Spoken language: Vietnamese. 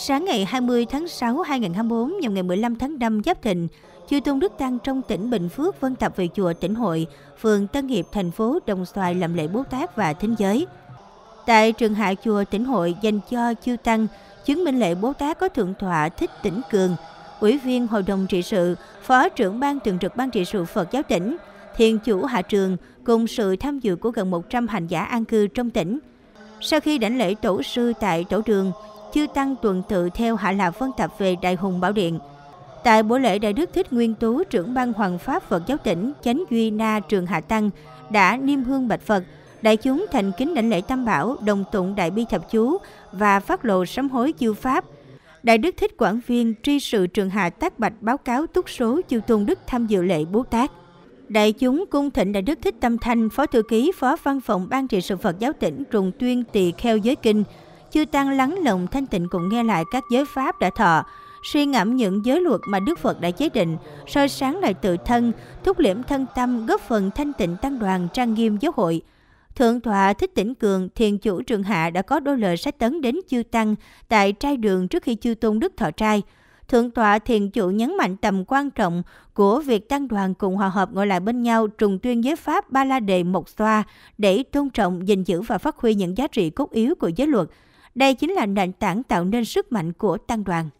Sáng ngày 20 tháng 6 2024 nhằm ngày 15 tháng 5 Giáp Thìn, chư tôn đức tăng trong tỉnh Bình Phước vân tập về chùa Tỉnh Hội, phường Tân Hiệp, thành phố Đồng Xoài làm lễ Bố Tát và Thính Giới. Tại trường hạ chùa Tỉnh Hội dành cho chư tăng, chứng minh lễ Bố Tát có thượng tọa Thích Tỉnh Cường, Ủy viên Hội đồng trị sự, Phó trưởng ban thường trực ban trị sự Phật giáo tỉnh, Thiền chủ Hạ Trường cùng sự tham dự của gần 100 hành giả an cư trong tỉnh. Sau khi đảnh lễ tổ sư tại tổ đường, chư Tăng tuần tự theo Hạ Lạc Phân Tập về Đại Hùng Bảo Điện. Tại buổi lễ Đại Đức Thích Nguyên Tú, trưởng ban Hoàng Pháp Phật giáo tỉnh, Chánh Duy Na Trường Hạ Tăng đã niêm hương bạch Phật, đại chúng thành kính đảnh lễ tam bảo, đồng tụng đại bi thập chú và phát lộ sám hối chư Pháp. Đại Đức Thích Quảng Viên tri sự trường hạ tác bạch báo cáo túc số chư Tôn Đức tham dự lễ Bố Tát. Đại chúng cung thịnh Đại Đức Thích Tâm Thanh, Phó Thư ký, Phó Văn phòng Ban trị sự Phật giáo tỉnh trùng tuyên tỳ kheo giới kinh, Chư Tăng lắng lòng thanh tịnh cùng nghe lại các giới pháp đã thọ, suy ngẫm những giới luật mà Đức Phật đã chế định, soi sáng lại tự thân, thúc liễm thân tâm góp phần thanh tịnh tăng đoàn trang nghiêm giáo hội. Thượng tọa Thích Tĩnh Cường, thiền chủ trường hạ đã có đôi lời sách tấn đến chư Tăng tại trai đường trước khi chư Tôn Đức thọ trai. Thượng tọa thiền chủ nhấn mạnh tầm quan trọng của việc tăng đoàn cùng hòa hợp ngồi lại bên nhau trùng tuyên giới pháp ba la đề một xoa để tôn trọng, gìn giữ và phát huy những giá trị cốt yếu của giới luật – đây chính là nền tảng tạo nên sức mạnh của tăng đoàn.